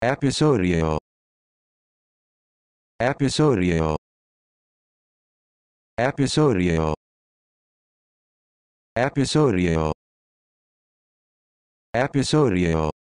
episodio episodio episodio episodio episodio